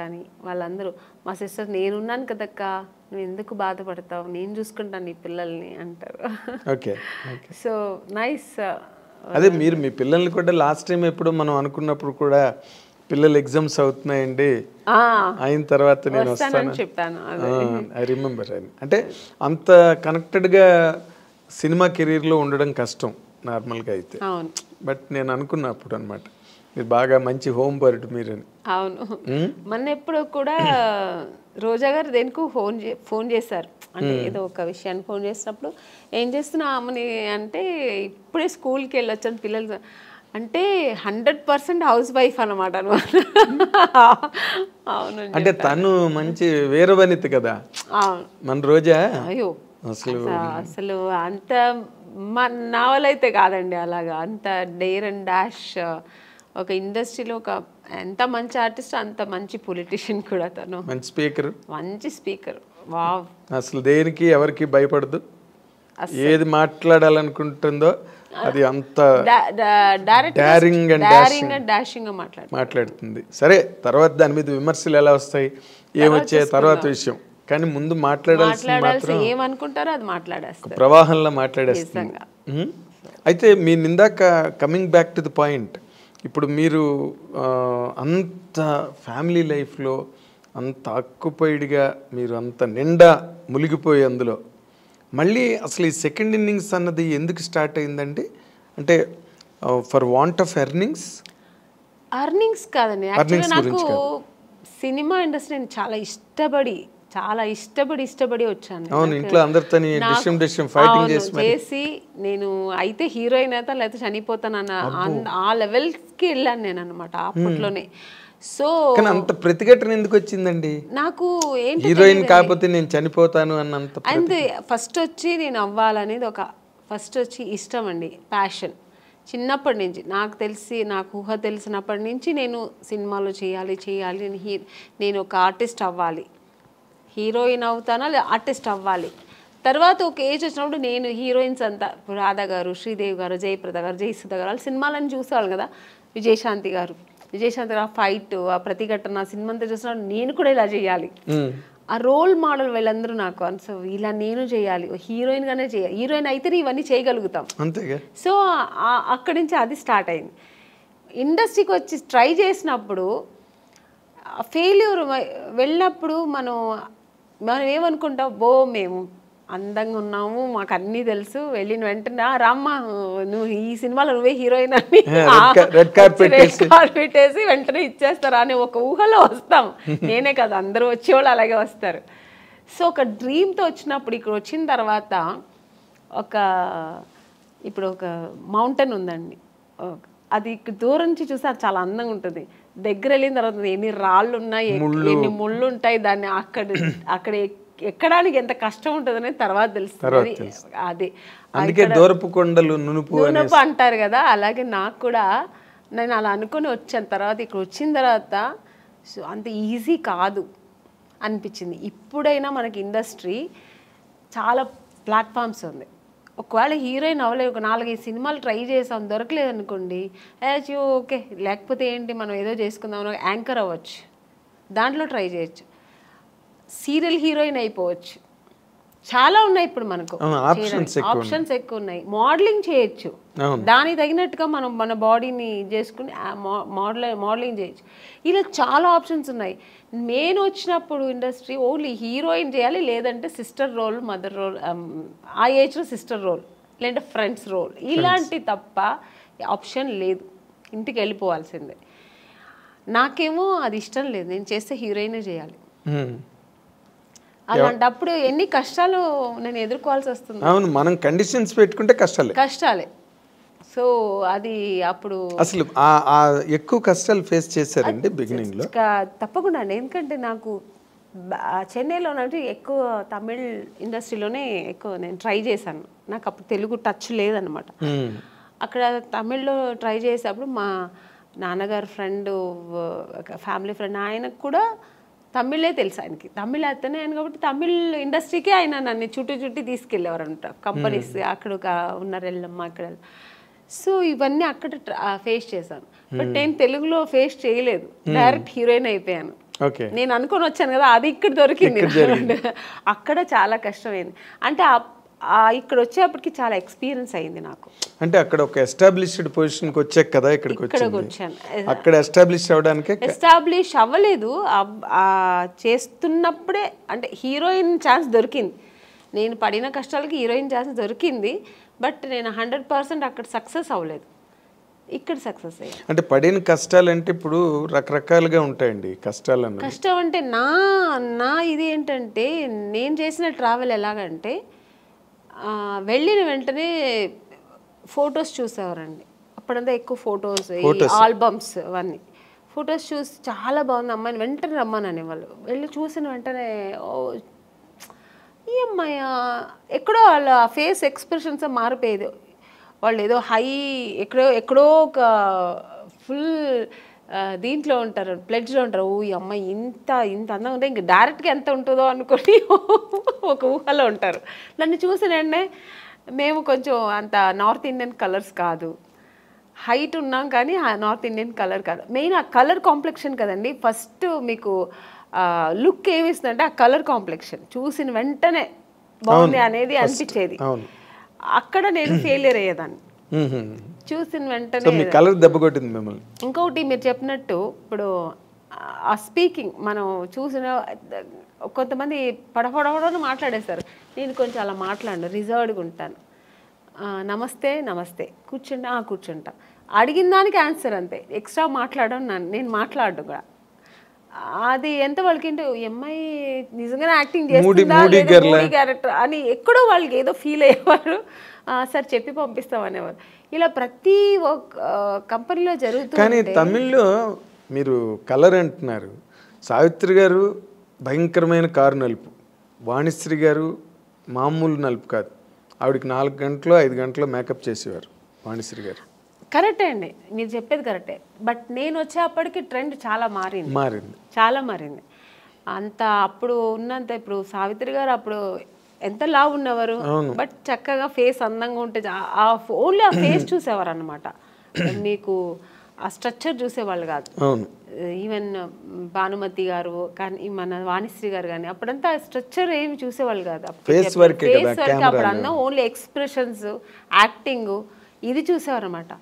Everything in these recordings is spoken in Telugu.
కానీ వాళ్ళందరూ మా సిస్టర్ నేనున్నాను కదక్క నువ్వు ఎందుకు బాధపడతావు నేను చూసుకుంటాను నీ పిల్లల్ని అంటారు ఓకే సో నైస్ అదే మీరు మీ పిల్లల్ని కూడా లాస్ట్ టైం ఎప్పుడు మనం అనుకున్నప్పుడు కూడా పిల్లలు ఎగ్జామ్స్ అవుతున్నాయండి అయిన తర్వాత నేను వస్తాను చెప్పాను ఐ రిమెంబర్ అంటే అంత కనెక్టెడ్గా సినిమా కెరీర్లో ఉండడం కష్టం నార్మల్గా అయితే బట్ నేను అనుకున్నప్పుడు అనమాట మీరు బాగా మంచి హోమ్ పర్ట్ మీరు అవును మొన్న ఎప్పుడు కూడా రోజా గారు దేనికి ఫోన్ ఫోన్ చేశారు అంటే ఏదో ఒక విషయాన్ని ఫోన్ చేసినప్పుడు ఏం చేస్తున్నా ఆమెని అంటే ఇప్పుడే స్కూల్కి వెళ్ళొచ్చాను పిల్లలు అంటే హండ్రెడ్ పర్సెంట్ హౌస్ వైఫ్ అనమాట అవును అంటే తను మంచి వీరవనిత కదా మన రోజా అయ్యో అసలు అసలు అంత మా నావల్ అయితే కాదండి అలాగా అంత డేర్ అండ్ డాష్ ఒక ఇండస్ట్రీలో ఒక ఎంత మంచి ఆర్టిస్ట్ అంత మంచి పొలిటీషియన్ కూడా తను మంచి స్పీకర్ మంచి స్పీకర్ వావ్ అసలు దేనికి ఎవరికి భయపడదు ఏది మాట్లాడాలనుకుంటుందో అది అంత డైరింగ్ అండ్ డాషింగ్ మాట్లాడుతుంది సరే తర్వాత దాని మీద విమర్శలు ఎలా వస్తాయి ఏమొచ్చే తర్వాత విషయం కానీ ముందు మాట్లాడాల్సిన మాత్రం ఏమనుకుంటారో అది మాట్లాడేస్తారు ప్రవాహంలో మాట్లాడేస్తుంది అయితే మీ నిందాక coming back to the point ఇప్పుడు మీరు అంత ఫ్యామిలీ లైఫ్లో అంత అక్కుపైడిగా మీరు అంత నిండా మునిగిపోయి అందులో మళ్ళీ అసలు ఈ సెకండ్ ఇన్నింగ్స్ అన్నది ఎందుకు స్టార్ట్ అయిందండి అంటే for want of earnings earnings కాదండి నాకు సినిమా ఇండస్ట్రీ నేను చాలా ఇష్టపడి చాలా ఇష్టపడి ఇష్టపడి వచ్చాను ఇంట్లో అందరితోని ఫైటింగ్ చేసి చేసి నేను అయితే హీరోయిన్ అయితే లేకపోతే చనిపోతానన్న ఆ లెవెల్కి వెళ్ళాను నేను అనమాట అప్పట్లోనే సో అంత ప్రతిఘటన ఎందుకు వచ్చిందండి నాకు ఏం హీరోయిన్ కాకపోతే నేను చనిపోతాను అన్నంత అంతే ఫస్ట్ వచ్చి నేను అవ్వాలనేది ఒక ఫస్ట్ వచ్చి ఇష్టం అండి ప్యాషన్ చిన్నప్పటి నుంచి నాకు తెలిసి నాకు ఊహ తెలిసినప్పటి నుంచి నేను సినిమాలు చేయాలి చేయాలి నేను ఒక ఆర్టిస్ట్ అవ్వాలి హీరోయిన్ అవుతానా లేదా ఆర్టిస్ట్ అవ్వాలి తర్వాత ఒక ఏజ్ వచ్చినప్పుడు నేను హీరోయిన్స్ అంతా రాధా గారు శ్రీదేవి గారు జయప్రద గారు జయసుధ గారు వాళ్ళ సినిమాలను చూసేవాళ్ళు కదా విజయశాంతి గారు విజయశాంతి గారు ఆ ఫైట్ ఆ ప్రతిఘటన సినిమా అంతా చూసినప్పుడు నేను కూడా ఇలా చేయాలి ఆ రోల్ మోడల్ వీళ్ళందరూ నాకు సో ఇలా నేను చేయాలి హీరోయిన్ గానే చేయాలి హీరోయిన్ అయితే ఇవన్నీ చేయగలుగుతాం అంతే సో అక్కడి నుంచి అది స్టార్ట్ అయింది ఇండస్ట్రీకి వచ్చి ట్రై చేసినప్పుడు ఫెయిల్యూర్ వెళ్ళినప్పుడు మనం మనం ఏమనుకుంటాం బో మేము అందంగా ఉన్నాము మాకు అన్నీ తెలుసు వెళ్ళిన వెంటనే రామ్మ నువ్వు ఈ సినిమాలో నువ్వే హీరోయిన్ అని రెడ్ కార్పెట్ వేసి వెంటనే ఇచ్చేస్తారు అని ఒక ఊహలో వస్తాం నేనే కాదు అందరూ వచ్చేవాళ్ళు అలాగే వస్తారు సో ఒక డ్రీమ్తో వచ్చినప్పుడు ఇక్కడ వచ్చిన తర్వాత ఒక ఇప్పుడు ఒక మౌంటైన్ ఉందండి అది దూరం నుంచి చూస్తే అది చాలా అందంగా ఉంటుంది దగ్గర వెళ్ళిన తర్వాత ఎన్ని రాళ్ళు ఉన్నాయి ఎన్ని ముళ్ళు ఉంటాయి దాన్ని అక్కడ అక్కడ ఎక్కడానికి ఎంత కష్టం ఉంటుందని తర్వాత తెలుస్తుంది అది అందుకే దూరపు కొండలు నునుపు నునుపు అంటారు కదా అలాగే నాకు కూడా నేను అలా అనుకుని వచ్చాను తర్వాత ఇక్కడ వచ్చిన తర్వాత సో అంత ఈజీ కాదు అనిపించింది ఇప్పుడైనా మనకి ఇండస్ట్రీ చాలా ప్లాట్ఫామ్స్ ఉంది ఒకవేళ హీరోయిన్ అవ్వలేదు ఒక నాలుగైదు సినిమాలు ట్రై చేసాం దొరకలేదు అనుకోండి యాజ్ యూ ఓకే లేకపోతే ఏంటి మనం ఏదో చేసుకుందాం యాంకర్ అవ్వచ్చు దాంట్లో ట్రై చేయొచ్చు సీరియల్ హీరోయిన్ అయిపోవచ్చు చాలా ఉన్నాయి ఇప్పుడు మనకు ఆప్షన్స్ ఎక్కువ ఉన్నాయి మోడలింగ్ చేయొచ్చు దానికి తగినట్టుగా మనం మన బాడీని చేసుకుని మోడల్ మోడలింగ్ చేయొచ్చు ఇలా చాలా ఆప్షన్స్ ఉన్నాయి నేను వచ్చినప్పుడు ఇండస్ట్రీ ఓన్లీ హీరోయిన్ చేయాలి లేదంటే సిస్టర్ రోల్ మదర్ రోల్ ఆ ఏజ్లో సిస్టర్ రోల్ లేదంటే ఫ్రెండ్స్ రోల్ ఇలాంటి తప్ప ఆప్షన్ లేదు ఇంటికి వెళ్ళిపోవాల్సిందే నాకేమో అది ఇష్టం లేదు నేను చేస్తే హీరోయినే చేయాలి అలాంటప్పుడు ఎన్ని కష్టాలు నేను ఎదుర్కోవాల్సి వస్తుంది అవును మనం కండిషన్స్ పెట్టుకుంటే కష్టాలే కష్టాలే సో అది అప్పుడు అసలు ఎక్కువ కష్టాలు ఫేస్ చేశారండి బిగినింగ్ లో తప్పకుండా ఎందుకంటే నాకు చెన్నైలో ఎక్కువ తమిళ్ ఇండస్ట్రీలోనే ఎక్కువ నేను ట్రై చేశాను నాకు అప్పుడు తెలుగు టచ్ లేదనమాట అక్కడ తమిళ్లో ట్రై చేసేటప్పుడు మా నాన్నగారు ఫ్రెండ్ ఫ్యామిలీ ఫ్రెండ్ ఆయనకు కూడా తమిళే తెలుసు ఆయనకి తమిళ అతనే ఆయన కాబట్టి తమిళ్ ఇండస్ట్రీకే ఆయన నన్ను చుట్టూ చుట్టి తీసుకెళ్ళేవారు అనమాట కంపెనీస్ hmm. అక్కడ ఉన్నారు వెళ్ళమ్మ అక్కడ సో ఇవన్నీ అక్కడ ఫేస్ చేశాను బట్ hmm. నేను తెలుగులో ఫేస్ చేయలేదు డైరెక్ట్ hmm. హీరోయిన్ అయిపోయాను నేను అనుకొని వచ్చాను కదా అది ఇక్కడ దొరికింది అక్కడ చాలా కష్టమైంది అంటే ఇక్కడ వచ్చేప్పటికి చాలా ఎక్స్పీరియన్స్ అయింది నాకు అంటే అక్కడ ఒక ఎస్టాబ్లిష్డ్ పొజిషన్కి వచ్చాక కదా ఇక్కడికి వచ్చాను అక్కడ ఎస్టాబ్లిష్ అవ్వడానికి ఎస్టాబ్లిష్ అవ్వలేదు చేస్తున్నప్పుడే అంటే హీరోయిన్ ఛాన్స్ దొరికింది నేను పడిన కష్టాలకి హీరోయిన్ ఛాన్స్ దొరికింది బట్ నేను హండ్రెడ్ పర్సెంట్ అక్కడ సక్సెస్ అవ్వలేదు ఇక్కడ సక్సెస్ అయ్యి అంటే పడిన కష్టాలు అంటే ఇప్పుడు రకరకాలుగా ఉంటాయండి కష్టాలు కష్టం అంటే నా నా ఇది ఏంటంటే నేను చేసిన ట్రావెల్ ఎలాగంటే వెళ్ళిన వెంటనే ఫొటోస్ చూసేవారండి అప్పుడంతా ఎక్కువ ఫొటోస్ ఆల్బమ్స్ అవన్నీ ఫొటోస్ చూసి చాలా బాగుంది అమ్మాయిని వెంటనే రమ్మనని వాళ్ళు వెళ్ళి చూసిన వెంటనే ఈ అమ్మాయి ఎక్కడో వాళ్ళ ఫేస్ ఎక్స్ప్రెషన్స్ మారిపోయేది వాళ్ళు ఏదో హై ఎక్కడో ఎక్కడో ఒక ఫుల్ దీంట్లో ఉంటారు ప్లెడ్జ్లో ఉంటారు ఓ అమ్మాయి ఇంత ఇంత అందంగా ఉంటే ఇంక డైరెక్ట్గా ఎంత ఉంటుందో అనుకుని ఒక ఊహలో ఉంటారు నన్ను చూసిన వెంటనే మేము కొంచెం అంత నార్త్ ఇండియన్ కలర్స్ కాదు హైట్ ఉన్నాం కానీ నార్త్ ఇండియన్ కలర్ కాదు మెయిన్ ఆ కలర్ కాంప్లెక్షన్ కదండి ఫస్ట్ మీకు లుక్ ఏమిస్తుందంటే ఆ కలర్ కాంప్లెక్షన్ చూసిన వెంటనే బాగుంది అనేది అనిపించేది అక్కడ నేను ఫెయిలియర్ అయ్యేదాన్ని చూసిన వెంటనే కలర్ మిమ్మల్ని ఇంకొకటి మీరు చెప్పినట్టు ఇప్పుడు ఆ స్పీకింగ్ మనం చూసిన కొంతమంది పడపడవడని మాట్లాడేశారు నేను కొంచెం అలా మాట్లాడు రిజర్వ్డ్గా ఉంటాను నమస్తే నమస్తే కూర్చుంటా కూర్చుంటా అడిగిన దానికి ఆన్సర్ అంతే ఎక్స్ట్రా మాట్లాడడం నేను మాట్లాడు కూడా అది ఎంత వాళ్ళకి ఏంటో ఎంఐ నిజంగానే యాక్టింగ్ చేస్తుందా క్యారెక్టర్ అని ఎక్కడో వాళ్ళకి ఏదో ఫీల్ అయ్యేవారు సార్ చెప్పి పంపిస్తాం అనేవారు ఇలా ప్రతి ఒక్క కంపెనీలో జరుగుతుంది కానీ తమిళ్లో మీరు కలర్ అంటున్నారు సావిత్రి గారు భయంకరమైన కారు నలుపు వాణిశ్రీ గారు మామూలు నలుపు కాదు ఆవిడకి నాలుగు గంటలు ఐదు గంటలు మేకప్ చేసేవారు వాణిశ్రీ గారు కరెక్టే అండి మీరు చెప్పేది కరెక్టే బట్ నేను వచ్చేప్పటికి ట్రెండ్ చాలా మారింది మారింది చాలా మారింది అంత అప్పుడు ఉన్నంత ఇప్పుడు సావిత్రి గారు అప్పుడు ఎంత లావు ఉన్నవారు బట్ చక్కగా ఫేస్ అందంగా ఉంటే ఆ ఓన్లీ ఆ ఫేస్ చూసేవారు అనమాట మీకు ఆ స్ట్రక్చర్ చూసేవాళ్ళు కాదు ఈవెన్ భానుమతి గారు కానీ మన వాణిశ్రీ గారు కానీ అప్పుడంతా స్ట్రక్చర్ ఏమి చూసేవాళ్ళు కాదు ఫేస్ వరకు అప్పుడు అన్న ఓన్లీ ఎక్స్ప్రెషన్స్ యాక్టింగ్ ఇది చూసేవారు అనమాట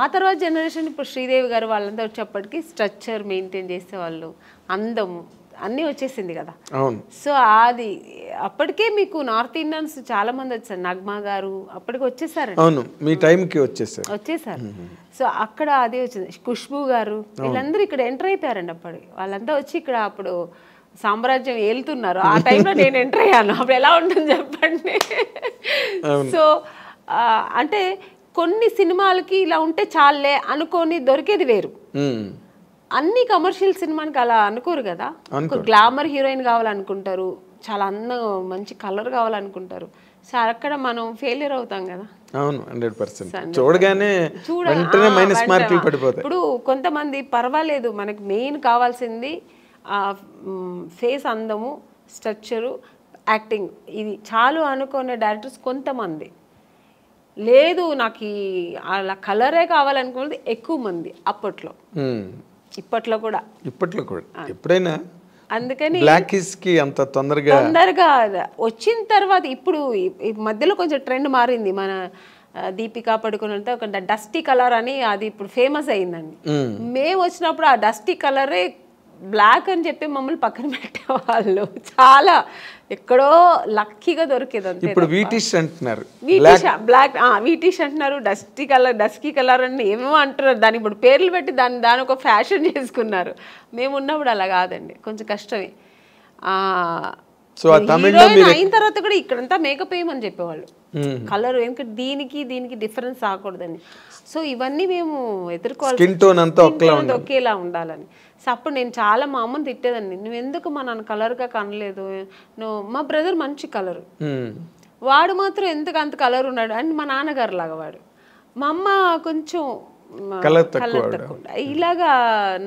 ఆ తర్వాత జనరేషన్ ఇప్పుడు శ్రీదేవి గారు వాళ్ళంతా వచ్చేప్పటికీ స్ట్రక్చర్ మెయింటైన్ చేసే వాళ్ళు అందము అన్నీ వచ్చేసింది కదా సో అది అప్పటికే మీకు నార్త్ ఇండియన్స్ చాలా మంది వచ్చారు నగ్మా గారు అప్పటికి వచ్చేసారు అవును మీ టైంకి వచ్చేసారు వచ్చేసారు సో అక్కడ అదే వచ్చింది ఖుష్బు గారు వీళ్ళందరూ ఇక్కడ ఎంటర్ అయిపోయారండి అప్పుడు వాళ్ళంతా వచ్చి ఇక్కడ అప్పుడు సామ్రాజ్యం వెళ్తున్నారు ఆ టైంలో నేను ఎంటర్ అయ్యాను అప్పుడు ఎలా ఉంటుంది చెప్పండి సో అంటే కొన్ని సినిమాలకి ఇలా ఉంటే చాలే అనుకొని దొరికేది వేరు అన్ని కమర్షియల్ సినిమానికి అలా అనుకోరు కదా గ్లామర్ హీరోయిన్ కావాలనుకుంటారు చాలా అందంగా మంచి కలర్ కావాలనుకుంటారు సార్ అక్కడ మనం ఫెయిలియర్ అవుతాం కదా అవును హండ్రెడ్ పర్సెంట్ చూడగానే వెంటనే మైనస్ మార్కులు పడిపోతాయి ఇప్పుడు కొంతమంది పర్వాలేదు మనకి మెయిన్ కావాల్సింది ఫేస్ అందము స్ట్రక్చరు యాక్టింగ్ ఇది చాలు అనుకునే డైరెక్టర్స్ కొంతమంది లేదు నాకు ఈ అలా కలరే కావాలనుకున్నది ఎక్కువ మంది అప్పట్లో ఇప్పట్లో కూడా ఇప్పట్లో కూడా ఎప్పుడైనా అందుకని బ్లాక్ కి అంత తొందరగా తొందరగా వచ్చిన తర్వాత ఇప్పుడు ఈ మధ్యలో కొంచెం ట్రెండ్ మారింది మన దీపికా పడుకున్నంత ఒక డస్టీ కలర్ అని అది ఇప్పుడు ఫేమస్ అయిందండి మేము వచ్చినప్పుడు ఆ డస్టీ కలరే బ్లాక్ అని చెప్పి మమ్మల్ని పక్కన పెట్టేవాళ్ళు చాలా ఎక్కడో లక్కీగా దొరికేది అంతే ఇప్పుడు వీటిష్ అంటున్నారు బ్లాక్ వీటిష్ అంటున్నారు డస్టీ కలర్ డస్కీ కలర్ అని ఏమో అంటున్నారు దాన్ని ఇప్పుడు పేర్లు పెట్టి దాన్ని దాని ఒక ఫ్యాషన్ చేసుకున్నారు మేము ఉన్నప్పుడు అలా కాదండి కొంచెం కష్టమే సో అయిన తర్వాత కూడా ఇక్కడంతా మేకప్ వేయమని చెప్పేవాళ్ళు కలర్ ఎందుకంటే దీనికి దీనికి డిఫరెన్స్ రాకూడదని సో ఇవన్నీ మేము ఎదుర్కోవాలి ఒకేలా ఉండాలని సో అప్పుడు నేను చాలా మా అమ్మని తిట్టేదాన్ని నువ్వు ఎందుకు మా నన్ను కలర్గా కనలేదు నువ్వు మా బ్రదర్ మంచి కలరు వాడు మాత్రం ఎందుకు అంత కలర్ ఉన్నాడు అండ్ మా నాన్నగారు లాగా వాడు మా అమ్మ కొంచెం ఇలాగా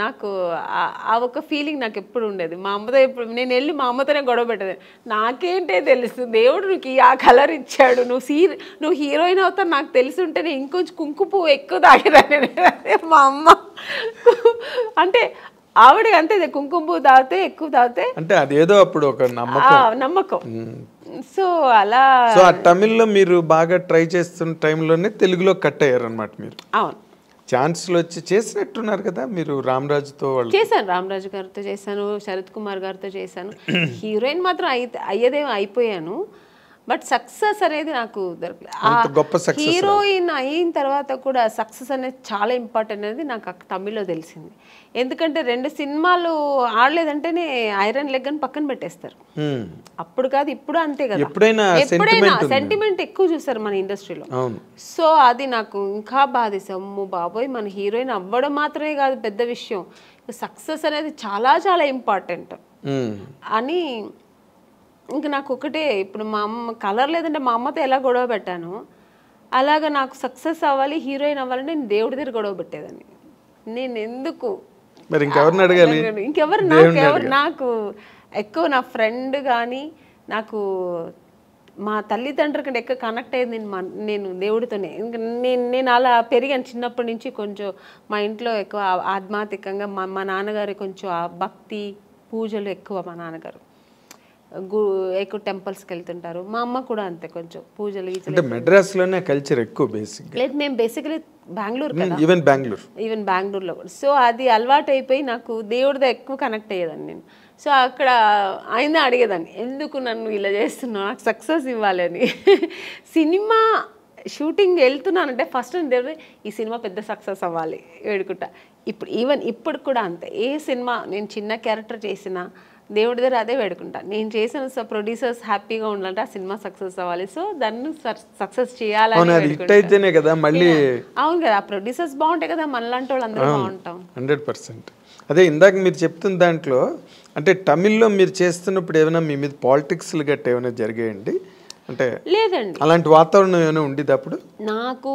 నాకు ఆ ఒక ఫీలింగ్ నాకు ఎప్పుడు ఉండేది మా అమ్మతో ఎప్పుడు నేను వెళ్ళి మా అమ్మతోనే గొడవ పెట్టేది నాకేంటే తెలుసు దేవుడు నీకు ఆ కలర్ ఇచ్చాడు నువ్వు సీ నువ్వు హీరోయిన్ అవుతావు నాకు తెలిసి ఉంటే నేను ఇంకొంచెం కుంకుపు ఎక్కువ తాగేదాన్ని మా అమ్మ అంటే ఆవిడ అంతే కుంకుమ పువ్వు తాగితే ఎక్కువ తాగితే అంటే అదేదో అప్పుడు ఒక నమ్మకం నమ్మకం సో అలా సో ఆ తమిళ్లో మీరు బాగా ట్రై చేస్తున్న టైంలోనే తెలుగులో కట్ అయ్యారు అనమాట మీరు అవును ఛాన్స్లు వచ్చి చేసినట్టున్నారు కదా మీరు రామరాజుతో వాళ్ళు చేశాను రామరాజు గారితో చేశాను శరత్ కుమార్ గారితో చేశాను హీరోయిన్ మాత్రం అయ్యేదేమో అయిపోయాను బట్ సక్సెస్ అనేది నాకు దొరకలేదు హీరోయిన్ అయిన తర్వాత కూడా సక్సెస్ అనేది చాలా ఇంపార్టెంట్ అనేది నాకు తమిళ్లో తెలిసింది ఎందుకంటే రెండు సినిమాలు ఆడలేదంటేనే ఐరన్ లెగ్ అని పక్కన పెట్టేస్తారు అప్పుడు కాదు ఇప్పుడు అంతే కదా ఎప్పుడైనా సెంటిమెంట్ ఎక్కువ చూస్తారు మన ఇండస్ట్రీలో సో అది నాకు ఇంకా బాధేసాము బాబోయ్ మన హీరోయిన్ అవ్వడం మాత్రమే కాదు పెద్ద విషయం సక్సెస్ అనేది చాలా చాలా ఇంపార్టెంట్ అని ఇంకా నాకు ఒకటే ఇప్పుడు మా అమ్మ కలర్ లేదంటే మా అమ్మతో ఎలా గొడవ పెట్టాను అలాగ నాకు సక్సెస్ అవ్వాలి హీరోయిన్ అవ్వాలని నేను దేవుడి దగ్గర గొడవ పెట్టేదాన్ని నేను ఎందుకు ఇంకెవరు నాకు ఎవరు నాకు ఎక్కువ నా ఫ్రెండ్ కానీ నాకు మా తల్లిదండ్రుల కంటే ఎక్కువ కనెక్ట్ అయ్యింది నేను నేను దేవుడితోనే నేను నేను అలా పెరిగాను చిన్నప్పటి నుంచి కొంచెం మా ఇంట్లో ఎక్కువ ఆధ్యాత్మికంగా మా మా నాన్నగారు కొంచెం భక్తి పూజలు ఎక్కువ మా నాన్నగారు ఎక్కువ టెంపుల్స్కి వెళ్తుంటారు మా అమ్మ కూడా అంతే కొంచెం పూజలు మెడ్రాస్ లోనే కల్చర్ ఎక్కువ బేసిక్ లేదు మేము basically Bengaluru even Bengaluru even బెంగళూరులో కూడా సో అది అలవాటు అయిపోయి నాకు దేవుడితో ఎక్కువ కనెక్ట్ అయ్యేదాన్ని నేను సో అక్కడ ఆయన అడిగేదాన్ని ఎందుకు నన్ను ఇలా చేస్తున్నావు నాకు సక్సెస్ ఇవ్వాలి అని సినిమా షూటింగ్ వెళ్తున్నాను అంటే ఫస్ట్ దేవుడు ఈ సినిమా పెద్ద సక్సెస్ అవ్వాలి వేడుకుంటా ఇప్పుడు ఈవెన్ ఇప్పుడు కూడా అంతే ఏ సినిమా నేను చిన్న క్యారెక్టర్ చేసినా దేవుడి దగ్గర అదే వేడుకుంటా నేను చేసిన ప్రొడ్యూసర్స్ హ్యాపీగా ఉండాలంటే ఆ సినిమా సక్సెస్ అవ్వాలి సో దాన్ని సక్సెస్ చేయాలని కదా మళ్ళీ అవును కదా ఆ ప్రొడ్యూసర్స్ బాగుంటాయి కదా మనలాంటి వాళ్ళు అందరూ బాగుంటాం హండ్రెడ్ పర్సెంట్ అదే ఇందాక మీరు చెప్తున్న దాంట్లో అంటే తమిళ్లో మీరు చేస్తున్నప్పుడు ఏమైనా మీ మీద పాలిటిక్స్ గట్టా ఏమైనా జరిగాయండి అంటే లేదండి అలాంటి వాతావరణం ఏమైనా ఉండేది అప్పుడు నాకు